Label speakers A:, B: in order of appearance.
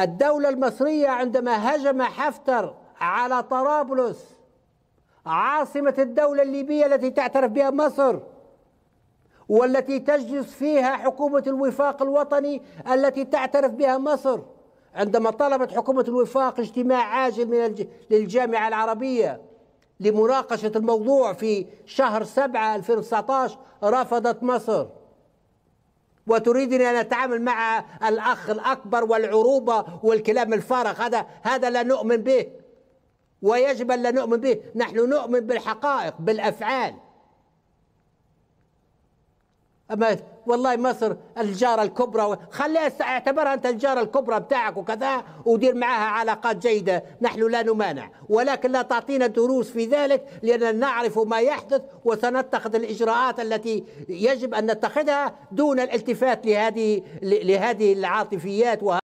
A: الدولة المصرية عندما هجم حفتر على طرابلس عاصمة الدولة الليبية التي تعترف بها مصر والتي تجلس فيها حكومة الوفاق الوطني التي تعترف بها مصر عندما طلبت حكومة الوفاق اجتماع عاجل من الج... للجامعة العربية لمناقشة الموضوع في شهر 7 2019 رفضت مصر وتريدني أن أتعامل مع الأخ الأكبر والعروبة والكلام الفارغ هذا هذا لا نؤمن به ويجب أن لا نؤمن به نحن نؤمن بالحقائق بالأفعال أما والله مصر الجارة الكبرى خليها اعتبرها أنت الجارة الكبرى بتاعك وكذا ودير معها علاقات جيدة نحن لا نمانع ولكن لا تعطينا دروس في ذلك لأننا نعرف ما يحدث وسنتخذ الإجراءات التي يجب أن نتخذها دون الالتفات لهذه لهذه العاطفيات